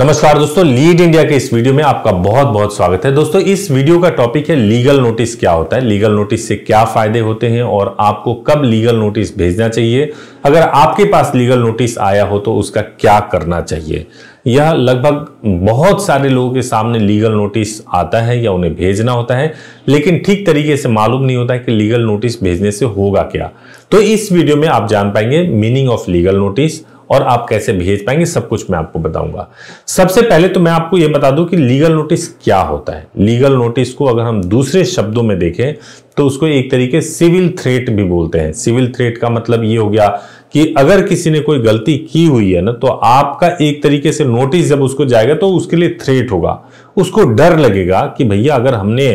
नमस्कार दोस्तों lead India के इस वीडियो में आपका बहुत बहुत स्वागत है दोस्तों इस वीडियो का टॉपिक है लीगल नोटिस क्या होता है लीगल नोटिस से क्या फायदे होते हैं और आपको कब लीगल नोटिस भेजना चाहिए अगर आपके पास लीगल नोटिस आया हो तो उसका क्या करना चाहिए यह लगभग बहुत सारे लोगों के सामने लीगल नोटिस आता है या उन्हें भेजना होता है लेकिन ठीक तरीके से मालूम नहीं होता है कि लीगल नोटिस भेजने से होगा क्या तो इस वीडियो में आप जान पाएंगे मीनिंग ऑफ लीगल नोटिस और आप कैसे भेज पाएंगे सब कुछ मैं आपको बताऊंगा सबसे पहले तो मैं आपको यह बता दूं कि लीगल नोटिस क्या होता है लीगल नोटिस को अगर हम दूसरे शब्दों में देखें तो उसको एक तरीके सिविल थ्रेट भी बोलते हैं सिविल थ्रेट का मतलब ये हो गया कि अगर किसी ने कोई गलती की हुई है ना तो आपका एक तरीके से नोटिस जब उसको जाएगा तो उसके लिए थ्रेट होगा उसको डर लगेगा कि भैया अगर हमने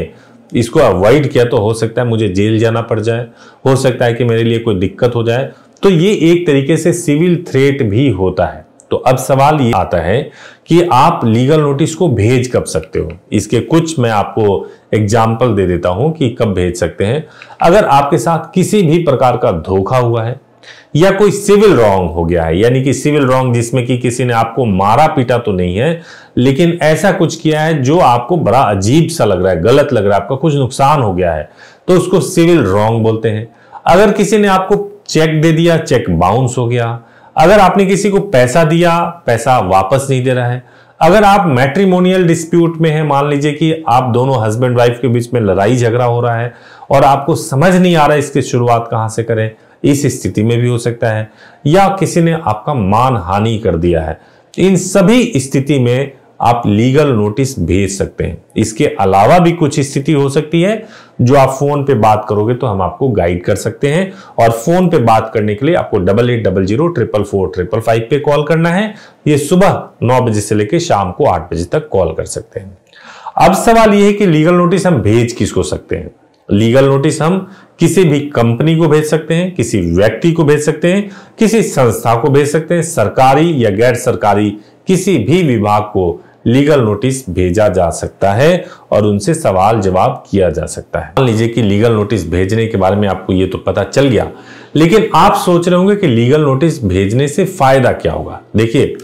इसको अवॉइड किया तो हो सकता है मुझे जेल जाना पड़ जाए हो सकता है कि मेरे लिए कोई दिक्कत हो जाए तो ये एक तरीके से सिविल थ्रेट भी होता है तो अब सवाल ये आता है कि आप लीगल नोटिस को भेज कब सकते हो इसके कुछ मैं आपको एग्जाम्पल दे देता हूं कि कब भेज सकते हैं अगर आपके साथ किसी भी प्रकार का धोखा हुआ है या कोई सिविल रॉन्ग हो गया है यानी कि सिविल रॉन्ग जिसमें कि किसी ने आपको मारा पीटा तो नहीं है लेकिन ऐसा कुछ किया है जो आपको बड़ा अजीब सा लग रहा है गलत लग रहा है आपका कुछ नुकसान हो गया है तो उसको सिविल रॉन्ग बोलते हैं अगर किसी ने आपको चेक दे दिया चेक बाउंस हो गया अगर आपने किसी को पैसा दिया पैसा वापस नहीं दे रहा है अगर आप मैट्रिमोनियल डिस्प्यूट में है मान लीजिए कि आप दोनों हस्बैंड वाइफ के बीच में लड़ाई झगड़ा हो रहा है और आपको समझ नहीं आ रहा है इसकी शुरुआत कहां से करें इस स्थिति में भी हो सकता है या किसी ने आपका मान हानि कर दिया है इन सभी स्थिति में आप लीगल नोटिस भेज सकते हैं इसके अलावा भी कुछ स्थिति हो सकती है जो आप फोन पे बात करोगे तो हम आपको गाइड कर सकते हैं और फोन पे बात करने के लिए आपको double eight double zero triple four triple five पे कॉल करना है ये सुबह नौ बजे से लेकर शाम को आठ बजे तक कॉल कर सकते हैं अब सवाल यह है कि लीगल नोटिस हम भेज किसको सकते हैं लीगल नोटिस हम किसी भी कंपनी को भेज सकते हैं किसी व्यक्ति को भेज सकते हैं किसी संस्था को भेज सकते हैं सरकारी या गैर सरकारी किसी भी विभाग को लीगल नोटिस भेजा जा सकता है और उनसे सवाल जवाब किया जा सकता है मान लीजिए कि लीगल नोटिस भेजने के बारे में आपको ये तो पता चल गया लेकिन आप सोच रहे होंगे कि लीगल नोटिस भेजने से फायदा क्या होगा देखिए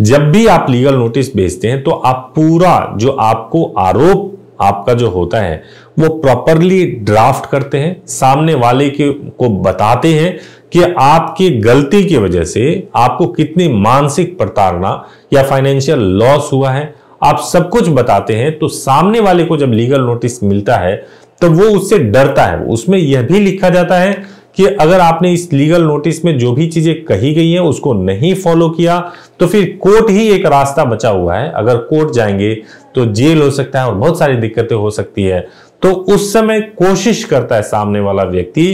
जब भी आप लीगल नोटिस भेजते हैं तो आप पूरा जो आपको आरोप आपका जो होता है वो प्रॉपरली ड्राफ्ट करते हैं सामने वाले के को बताते हैं कि आपकी गलती की वजह से आपको कितनी मानसिक प्रताड़ना या फाइनेंशियल लॉस हुआ है आप सब कुछ बताते हैं तो सामने वाले को जब लीगल नोटिस मिलता है तो वो उससे डरता है उसमें यह भी लिखा जाता है कि अगर आपने इस लीगल नोटिस में जो भी चीजें कही गई हैं उसको नहीं फॉलो किया तो फिर कोर्ट ही एक रास्ता बचा हुआ है अगर कोर्ट जाएंगे तो जेल हो सकता है और बहुत सारी दिक्कतें हो सकती है तो उस समय कोशिश करता है सामने वाला व्यक्ति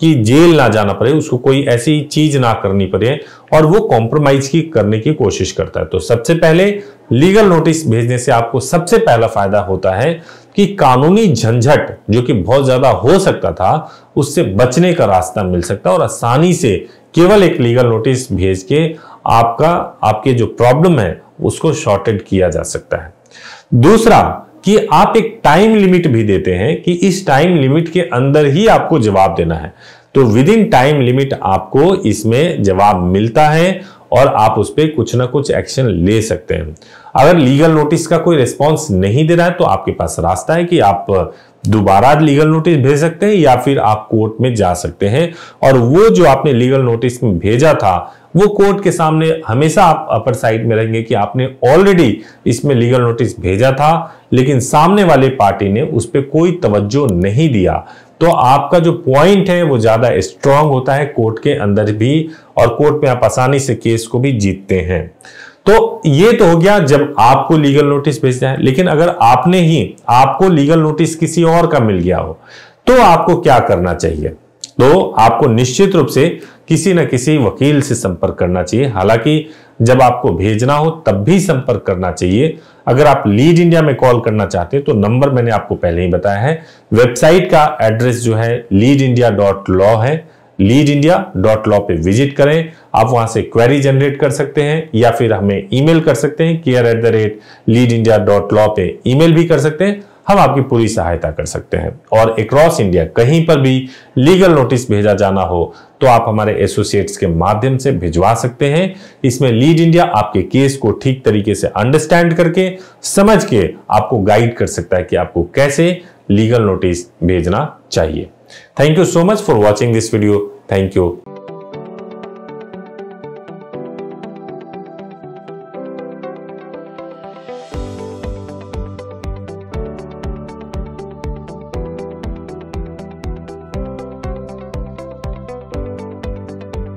कि जेल ना जाना पड़े उसको कोई ऐसी चीज ना करनी पड़े और वो कॉम्प्रोमाइज की करने की कोशिश करता है तो सबसे पहले लीगल नोटिस भेजने से आपको सबसे पहला फायदा होता है कि कानूनी झंझट जो कि बहुत ज्यादा हो सकता था उससे बचने का रास्ता मिल सकता है और आसानी से केवल एक लीगल नोटिस भेज के आपका आपके जो प्रॉब्लम है उसको शॉर्टेड किया जा सकता है दूसरा कि आप एक टाइम लिमिट भी देते हैं कि इस टाइम लिमिट के अंदर ही आपको जवाब देना है तो विद इन टाइम लिमिट आपको इसमें जवाब मिलता है और आप उस पर कुछ ना कुछ एक्शन ले सकते हैं अगर लीगल नोटिस का कोई रिस्पॉन्स नहीं दे रहा है तो आपके पास रास्ता है कि आप दोबारा लीगल नोटिस भेज सकते हैं या फिर आप कोर्ट में जा सकते हैं और वो जो आपने लीगल नोटिस में भेजा था वो कोर्ट के सामने हमेशा आप अपर साइड में रहेंगे कि आपने ऑलरेडी इसमें लीगल नोटिस भेजा था लेकिन सामने वाले पार्टी ने उस पर कोई तवज्जो नहीं दिया तो आपका जो पॉइंट है वो ज़्यादा स्ट्रांग होता है कोर्ट के अंदर भी और कोर्ट में आप आसानी से केस को भी जीतते हैं तो ये तो हो गया जब आपको लीगल नोटिस भेजना है लेकिन अगर आपने ही आपको लीगल नोटिस किसी और का मिल गया हो तो आपको क्या करना चाहिए तो आपको निश्चित रूप से किसी न किसी वकील से संपर्क करना चाहिए हालांकि जब आपको भेजना हो तब भी संपर्क करना चाहिए अगर आप लीड इंडिया में कॉल करना चाहते हैं तो नंबर मैंने आपको पहले ही बताया है वेबसाइट का एड्रेस जो है लीड इंडिया डॉट लॉ है लीड इंडिया डॉट लॉ पे विजिट करें आप वहां से क्वेरी जनरेट कर सकते हैं या फिर हमें ईमेल कर सकते हैं care at the rate lead India dot law पे ईमेल भी कर सकते हैं हम आपकी पूरी सहायता कर सकते हैं और अक्रॉस इंडिया कहीं पर भी लीगल नोटिस भेजा जाना हो तो आप हमारे एसोसिएट्स के माध्यम से भिजवा सकते हैं इसमें लीड इंडिया आपके केस को ठीक तरीके से अंडरस्टैंड करके समझ के आपको गाइड कर सकता है कि आपको कैसे लीगल नोटिस भेजना चाहिए thank you so much for watching this video thank you